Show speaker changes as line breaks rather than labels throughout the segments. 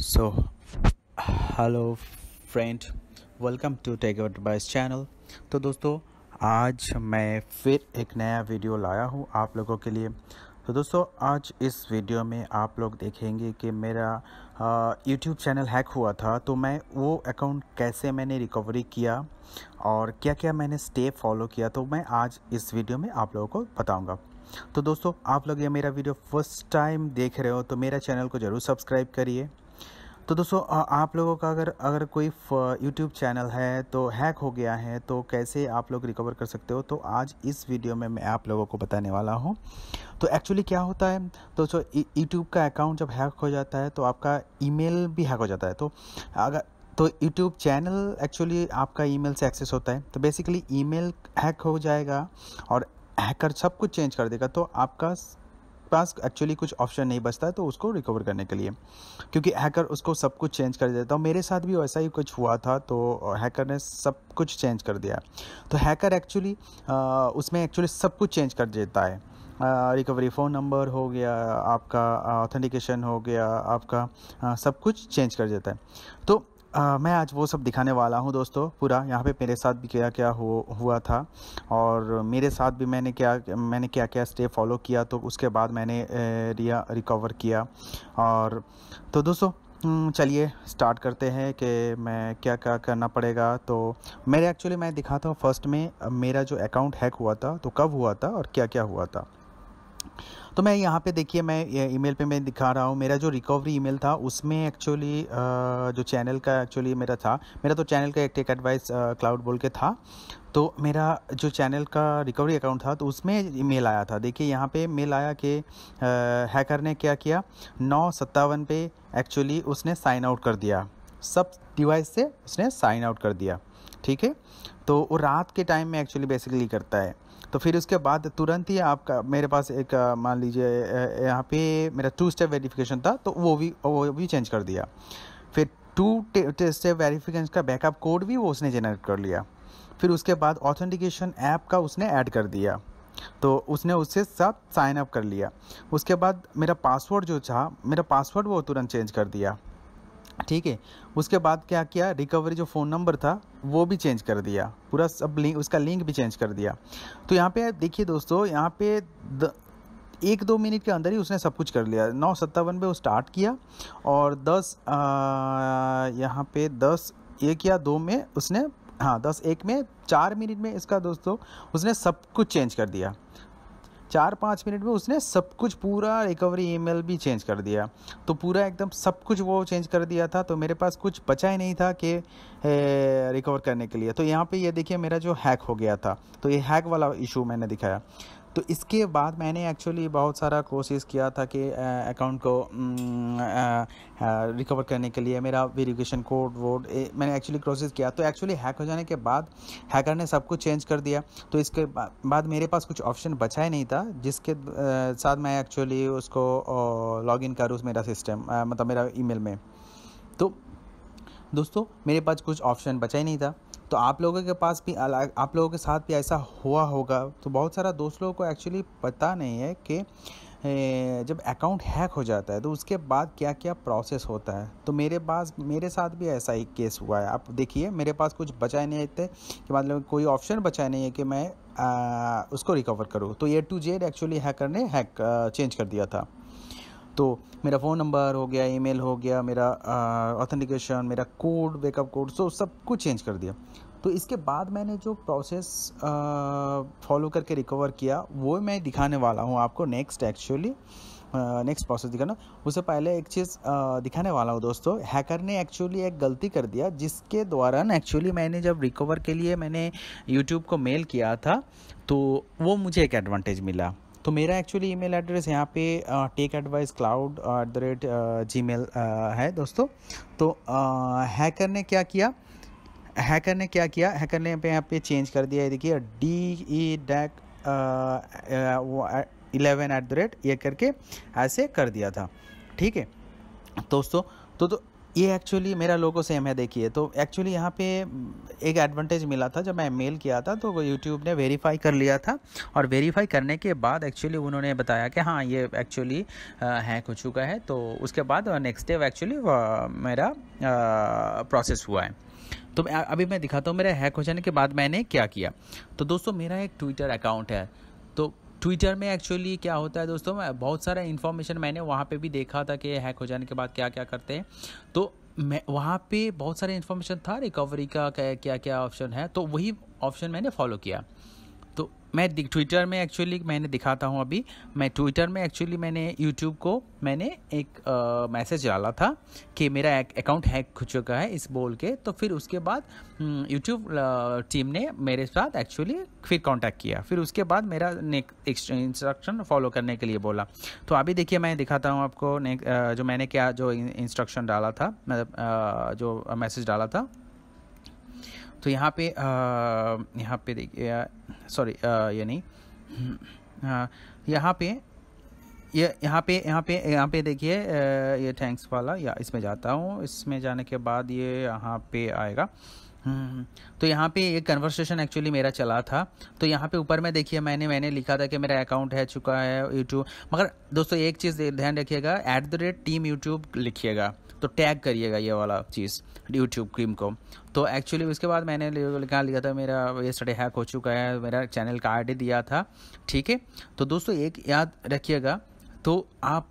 So hello friend welcome to tech बाइस channel तो दोस्तों आज मैं फिर एक नया वीडियो लाया हूँ आप लोगों के लिए तो दोस्तों आज इस वीडियो में आप लोग देखेंगे कि मेरा यूट्यूब चैनल हैक हुआ था तो मैं वो अकाउंट कैसे मैंने रिकवरी किया और क्या क्या मैंने स्टेप फॉलो किया तो मैं आज इस वीडियो में आप लोगों को बताऊंगा तो दोस्तों आप लोग ये मेरा वीडियो फर्स्ट टाइम देख रहे हो तो मेरा चैनल को ज़रूर सब्सक्राइब करिए तो दोस्तों आप लोगों का अगर अगर कोई यूट्यूब चैनल है तो हैक हो गया है तो कैसे आप लोग रिकवर कर सकते हो तो आज इस वीडियो में मैं आप लोगों को बताने वाला हूँ तो एक्चुअली क्या होता है तो जो यूट्यूब का अकाउंट जब हैक हो जाता है तो आपका ईमेल भी हैक हो जाता है तो अगर तो यूट्यूब चैनल एक्चुअली आपका ईमेल से एक्सेस होता है तो बेसिकली ईमेल हैक हो जाएगा और हैकर सब कुछ चेंज कर देगा तो आपका पास एक्चुअली कुछ ऑप्शन नहीं बचता है तो उसको रिकवर करने के लिए क्योंकि हैकर उसको सब कुछ चेंज कर देता है मेरे साथ भी वैसा ही कुछ हुआ था तो हैकर ने सब कुछ चेंज कर दिया तो हैकर एक्चुअली उसमें एक्चुअली सब कुछ चेंज कर देता है रिकवरी फ़ोन नंबर हो गया आपका ऑथेंटिकेशन हो गया आपका आ, सब कुछ चेंज कर देता है तो आ, मैं आज वो सब दिखाने वाला हूँ दोस्तों पूरा यहाँ पे मेरे साथ भी क्या क्या हो हुआ था और मेरे साथ भी मैंने क्या मैंने क्या क्या स्टेप फॉलो किया तो उसके बाद मैंने रिया रिकवर किया और तो दोस्तों हम्म, चलिए स्टार्ट करते हैं कि मैं क्या क्या करना पड़ेगा तो मेरे एक्चुअली मैं दिखाता हूँ फर्स्ट में मेरा जो अकाउंट हैक हुआ था तो कब हुआ था और क्या क्या हुआ था तो मैं यहाँ पे देखिए मैं ईमेल पे मैं दिखा रहा हूँ मेरा जो रिकवरी ईमेल था उसमें एक्चुअली जो चैनल का एक्चुअली मेरा था मेरा तो चैनल का टेक एडवाइस क्लाउड बोल के था तो मेरा जो चैनल का रिकवरी अकाउंट था तो उसमें मेल आया था देखिए यहाँ पे मेल आया कि हैकर ने क्या किया नौ सत्तावन पे एक्चुअली उसने साइन आउट कर दिया सब डिवाइस से उसने साइन आउट कर दिया ठीक है तो वो रात के टाइम में एक्चुअली बेसिकली करता है तो फिर उसके बाद तुरंत ही आपका मेरे पास एक मान लीजिए यहाँ पे मेरा टू स्टेप वेरिफिकेशन था तो वो भी वो भी चेंज कर दिया फिर टू स्टेप वेरिफिकेशन का बैकअप कोड भी वो उसने जनरेट कर लिया फिर उसके बाद ऑथेंटिकेशन ऐप का उसने ऐड कर दिया तो उसने उससे सब साइन अप कर लिया उसके बाद मेरा पासवर्ड जो था मेरा पासवर्ड वो तुरंत चेंज कर दिया ठीक है उसके बाद क्या किया रिकवरी जो फ़ोन नंबर था वो भी चेंज कर दिया पूरा सब लिंक उसका लिंक भी चेंज कर दिया तो यहाँ पे देखिए दोस्तों यहाँ पे द, एक दो मिनट के अंदर ही उसने सब कुछ कर लिया नौ सत्तावन पे वो स्टार्ट किया और दस यहाँ पे दस एक या दो में उसने हाँ दस एक में चार मिनट में इसका दोस्तों उसने सब कुछ चेंज कर दिया चार पाँच मिनट में उसने सब कुछ पूरा रिकवरी ईमेल भी चेंज कर दिया तो पूरा एकदम सब कुछ वो चेंज कर दिया था तो मेरे पास कुछ बचा ही नहीं था कि रिकवर करने के लिए तो यहाँ पे ये देखिए मेरा जो हैक हो गया था तो ये हैक वाला इशू मैंने दिखाया तो इसके बाद मैंने एक्चुअली बहुत सारा कोशिश किया था कि अकाउंट को रिकवर करने के लिए मेरा वेरिफिकेशन कोड वोड मैंने एक्चुअली कोशिश किया तो एक्चुअली हैक हो जाने के बाद हैकर ने सब कुछ चेंज कर दिया तो इसके बाद मेरे पास कुछ ऑप्शन बचा ही नहीं था जिसके साथ मैं एक्चुअली उसको लॉग इन करूँ मेरा सिस्टम मतलब मेरा ईमेल में तो दोस्तों मेरे पास कुछ ऑप्शन बचा ही नहीं था तो आप लोगों के पास भी आप लोगों के साथ भी ऐसा हुआ होगा तो बहुत सारा दोस्त लोगों को एक्चुअली पता नहीं है कि जब अकाउंट हैक हो जाता है तो उसके बाद क्या क्या प्रोसेस होता है तो मेरे पास मेरे साथ भी ऐसा ही केस हुआ है आप देखिए मेरे पास कुछ बचाए नहीं थे कि मतलब कोई ऑप्शन बचाए नहीं है कि मैं आ, उसको रिकवर करूँ तो A to Z actually hacker ने हैक चेंज कर दिया था तो मेरा फ़ोन नंबर हो गया ईमेल हो गया मेरा ऑथेंटिकेशन मेरा कोड बैकअप कोड सो सब कुछ चेंज कर दिया तो इसके बाद मैंने जो प्रोसेस फॉलो करके रिकवर किया वो मैं दिखाने वाला हूँ आपको नेक्स्ट एक्चुअली नेक्स्ट प्रोसेस दिखाना उससे पहले एक चीज़ दिखाने वाला हूँ दोस्तों हैकर ने एक्चुअली एक गलती कर दिया जिसके दौरान एक्चुअली मैंने जब रिकवर के लिए मैंने यूट्यूब को मेल किया था तो वो मुझे एक एडवांटेज मिला तो मेरा एक्चुअली ईमेल एड्रेस यहाँ पे tech advice cloud at the rate Gmail है दोस्तों तो हैकर ने क्या किया हैकर ने क्या किया हैकर ने पे यहाँ पे चेंज कर दिया है देखिए डी ई डैक इलेवन एट द रेट ये करके ऐसे कर दिया था ठीक है दोस्तों तो तो ये एक्चुअली मेरा लोगो सेम है देखिए तो एक्चुअली यहाँ पे हम्म, एक एडवांटेज मिला था जब मैं मेल किया था तो वो यूट्यूब ने वेरीफाई कर लिया था और वेरीफाई करने के बाद एक्चुअली उन्होंने बताया कि हाँ ये एक्चुअली हैक हो चुका है तो उसके बाद नेक्स्ट डे एक्चुअली मेरा प्रोसेस हुआ है तो अभी मैं दिखाता हूँ मेरा हैक हो जाने के बाद मैंने क्या किया तो दोस्तों मेरा एक ट्विटर अकाउंट है ट्विटर में एक्चुअली क्या होता है दोस्तों बहुत सारा इन्फॉर्मेशन मैंने वहाँ पे भी देखा था कि हैक हो जाने के बाद क्या क्या करते हैं तो मैं वहाँ पे बहुत सारे इन्फॉर्मेशन था रिकवरी का क्या क्या ऑप्शन है तो वही ऑप्शन मैंने फॉलो किया तो मैं ट्विटर में एक्चुअली मैंने दिखाता हूँ अभी मैं ट्विटर में एक्चुअली मैंने यूट्यूब को मैंने एक मैसेज डाला था कि मेरा एक अकाउंट हैक हो चुका है इस बोल के तो फिर उसके बाद यूट्यूब टीम हम्म, ने मेरे साथ एक्चुअली फिर कांटेक्ट किया फिर उसके बाद मेरा इंस्ट्रक्शन फॉलो करने के लिए बोला तो अभी देखिए मैं दिखाता हूँ आपको जो मैंने क्या जो इंस्ट्रक्शन डाला था मतलब जो मैसेज डाला था तो यहाँ पे यहाँ पे देखिए सॉरी ये नहीं यहाँ पे ये यह, यहाँ पे यहाँ पे यहाँ पे देखिए ये थैंक्स वाला या इसमें जाता हूँ इसमें जाने के बाद ये यहाँ पे आएगा हम्म। तो यहाँ पे एक कन्वर्सेशन एक्चुअली मेरा चला था तो यहाँ पे ऊपर में देखिए मैंने मैंने लिखा था कि मेरा अकाउंट है चुका है यूट्यूब मगर दोस्तों एक चीज़ ध्यान रखिएगा at the rate team YouTube लिखिएगा तो टैग करिएगा ये वाला चीज़ यूट्यूब क्रीम को तो एक्चुअली उसके बाद मैंने कहा लिखा था मेरा ये स्टडी हैक हो चुका है मेरा चैनल का आई दिया था ठीक है तो दोस्तों एक याद रखिएगा तो आप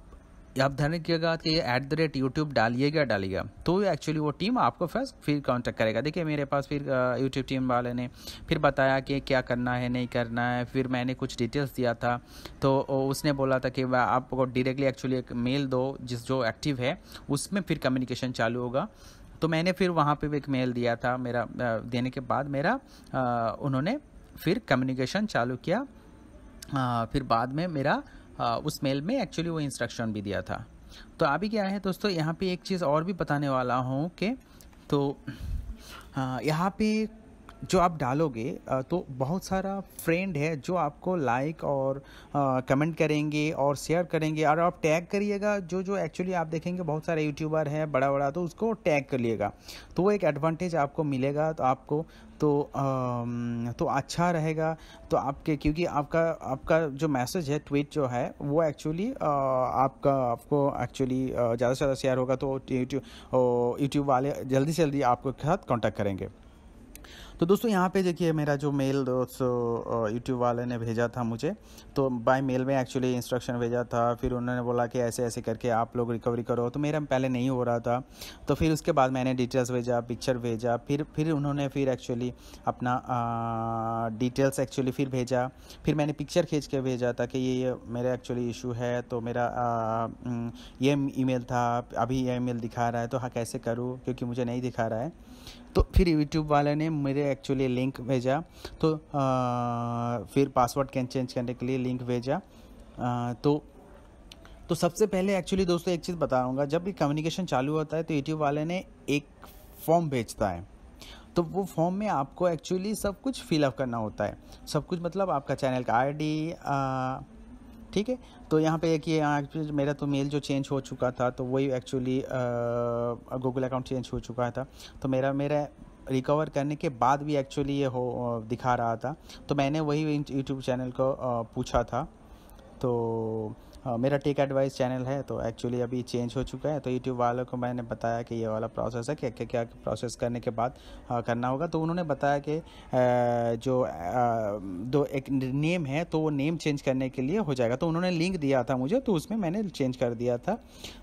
आप ध्यान रखिएगा कि एट द रेट यूट्यूब डालिएगा डालिएगा तो एक्चुअली वो टीम आपको फर्स्ट फिर कांटेक्ट करेगा देखिए मेरे पास फिर यूट्यूब टीम वाले ने फिर बताया कि क्या करना है नहीं करना है फिर मैंने कुछ डिटेल्स दिया था तो उसने बोला था कि आपको डायरेक्टली एक्चुअली एक मेल दो जिस जो एक्टिव है उसमें फिर कम्युनिकेशन चालू होगा तो मैंने फिर वहाँ पर भी एक मेल दिया था मेरा देने के बाद मेरा उन्होंने फिर कम्युनिकेशन चालू किया फिर बाद में मेरा उस मेल में एक्चुअली वो इंस्ट्रक्शन भी दिया था तो अभी क्या है दोस्तों यहाँ पे एक चीज़ और भी बताने वाला हूँ कि तो यहाँ पे जो आप डालोगे तो बहुत सारा फ्रेंड है जो आपको लाइक और कमेंट करेंगे और शेयर करेंगे और आप टैग करिएगा जो जो एक्चुअली आप देखेंगे बहुत सारे यूट्यूबर हैं बड़ा बड़ा तो उसको टैग कर लिएगा तो वो एक एडवांटेज आपको मिलेगा तो आपको तो आ, तो अच्छा रहेगा तो आपके क्योंकि आपका आपका जो मैसेज है ट्वीट जो है वो एक्चुअली आपका आपको एक्चुअली ज़्यादा से ज़्यादा शेयर होगा तो यूट्यूब यूट्यूब वाले जल्दी से जल्दी आपके साथ कॉन्टैक्ट करेंगे तो दोस्तों यहाँ पे देखिए मेरा जो मेल दोस्तों यूट्यूब वाले ने भेजा था मुझे तो बाय मेल में एक्चुअली इंस्ट्रक्शन भेजा था फिर उन्होंने बोला कि ऐसे ऐसे करके आप लोग रिकवरी करो तो मेरा पहले नहीं हो रहा था तो फिर उसके बाद मैंने डिटेल्स भेजा पिक्चर भेजा फिर फिर उन्होंने फिर एक्चुअली अपना डिटेल्स एक्चुअली फिर भेजा फिर मैंने पिक्चर खींच के भेजा था कि ये मेरा एक्चुअली इशू है तो मेरा ये ईमेल था अभी ये ईमेल दिखा रहा है तो हाँ कैसे करूँ क्योंकि मुझे नहीं दिखा रहा है तो फिर यूट्यूब वाले ने मेरे एक्चुअली लिंक भेजा तो आ, फिर पासवर्ड कैन चेंज करने के लिए लिंक भेजा आ, तो तो सबसे पहले एक्चुअली दोस्तों एक चीज़ बताऊँगा जब भी कम्युनिकेशन चालू होता है तो यूट्यूब वाले ने एक फॉर्म भेजता है तो वो फॉर्म में आपको एक्चुअली सब कुछ फिलअप करना होता है सब कुछ मतलब आपका चैनल का आईडी ठीक है तो यहाँ पे एक ये मेरा तो मेल जो चेंज हो चुका था तो वही एक्चुअली गूगल अकाउंट चेंज हो चुका था तो मेरा मेरा रिकवर करने के बाद भी एक्चुअली ये हो दिखा रहा था तो मैंने वही यूट्यूब चैनल को पूछा था तो हाँ, मेरा टेक एडवाइस चैनल है तो एक्चुअली अभी चेंज हो चुका है तो यूट्यूब वालों को मैंने बताया कि ये वाला प्रोसेस है क्या क्या क्या प्रोसेस करने के बाद हाँ, करना होगा तो उन्होंने बताया कि जो दो एक नेम है तो वो नेम चेंज करने के लिए हो जाएगा तो उन्होंने लिंक दिया था मुझे तो उसमें मैंने चेंज कर दिया था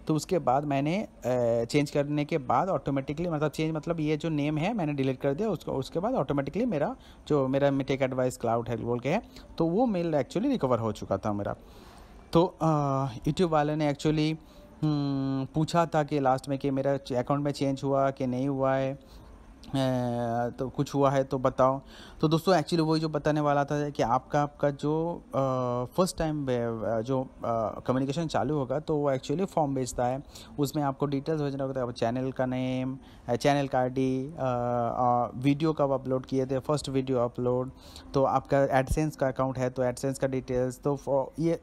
तो उसके बाद मैंने चेंज करने के बाद ऑटोमेटिकली मतलब चेंज मतलब ये जो नेम है मैंने डिलीट कर दिया उसको उसके बाद ऑटोमेटिकली मेरा जो मेरा टेक एडवाइस क्लाउड है बोल के है तो वो मेल एक्चुअली रिकवर हो चुका था मेरा तो यूट्यूब वाले ने एक्चुअली हम्म, पूछा था कि लास्ट में कि मेरा अकाउंट में चेंज हुआ कि नहीं हुआ है तो कुछ हुआ है तो बताओ तो दोस्तों एक्चुअली वही जो बताने वाला था कि आपका आपका जो फर्स्ट टाइम जो कम्युनिकेशन चालू होगा तो वो एक्चुअली फॉर्म भेजता है उसमें आपको डिटेल्स भेजना होता है चैनल का नेम चैनल का आई वीडियो कब अपलोड किए थे फर्स्ट वीडियो अपलोड तो आपका एडसेंस का अकाउंट है तो एडसेंस का डिटेल्स तो ये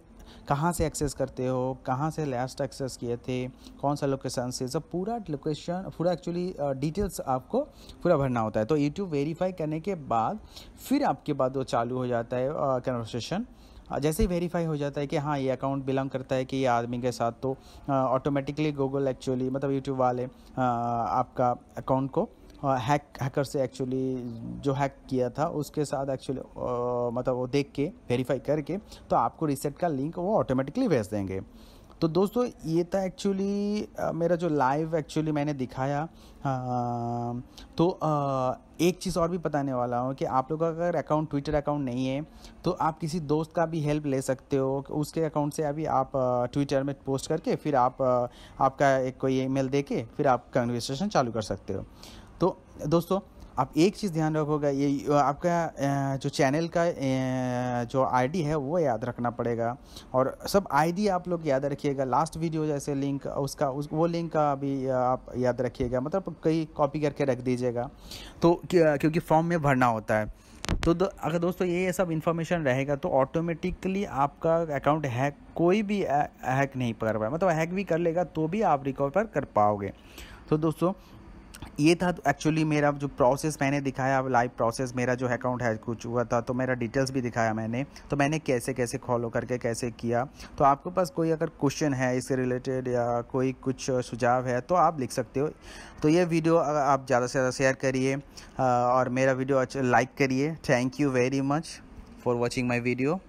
कहाँ से एक्सेस करते हो कहाँ से लास्ट एक्सेस किए थे कौन सा लोकेशन से सब पूरा लोकेशन पूरा एक्चुअली डिटेल्स आपको पूरा भरना होता है तो यूट्यूब वेरीफाई करने के बाद फिर आपके बाद वो चालू हो जाता है कन्वर्सेशन जैसे ही वेरीफाई हो जाता है कि हाँ ये अकाउंट बिलोंग करता है कि ये आदमी के साथ तो ऑटोमेटिकली गूगल एक्चुअली मतलब यूट्यूब वाले आ, आपका अकाउंट को हैक हाँ, हैकर से एक्चुअली जो हैक किया था उसके साथ एक्चुअली मतलब वो देख के वेरीफाई करके तो आपको रिसेट का लिंक वो ऑटोमेटिकली भेज देंगे तो दोस्तों ये था एक्चुअली मेरा जो लाइव एक्चुअली मैंने दिखाया आ, तो आ, एक चीज़ और भी बताने वाला हूँ कि आप लोग का अगर अकाउंट ट्विटर अकाउंट नहीं है तो आप किसी दोस्त का भी हेल्प ले सकते हो उसके अकाउंट से अभी आप ट्विटर में पोस्ट करके फिर आप आपका एक कोई ईमेल दे के फिर आप कन्वर्सेशन चालू कर सकते हो तो दोस्तों आप एक चीज़ ध्यान रखोगे ये आपका जो चैनल का जो आईडी है वो याद रखना पड़ेगा और सब आईडी आप लोग याद रखिएगा लास्ट वीडियो जैसे लिंक उसका उस वो लिंक का भी आप याद रखिएगा मतलब कई कॉपी करके रख दीजिएगा तो क्योंकि फॉर्म में भरना होता है तो दो, अगर दोस्तों ये सब इन्फॉर्मेशन रहेगा तो ऑटोमेटिकली आपका अकाउंट हैक कोई भी हैक नहीं कर पाएगा मतलब हैक भी कर लेगा तो भी आप रिकवर कर पाओगे तो दोस्तों ये था एक्चुअली तो मेरा जो प्रोसेस मैंने दिखाया लाइव प्रोसेस मेरा जो अकाउंट है कुछ हुआ था तो मेरा डिटेल्स भी दिखाया मैंने तो मैंने कैसे कैसे फॉलो करके कैसे किया तो आपके पास कोई अगर क्वेश्चन है इससे रिलेटेड या कोई कुछ सुझाव है तो आप लिख सकते हो तो ये वीडियो आप ज़्यादा से ज़्यादा शेयर करिए और मेरा वीडियो अच्छा लाइक करिए thank you very much for watching my video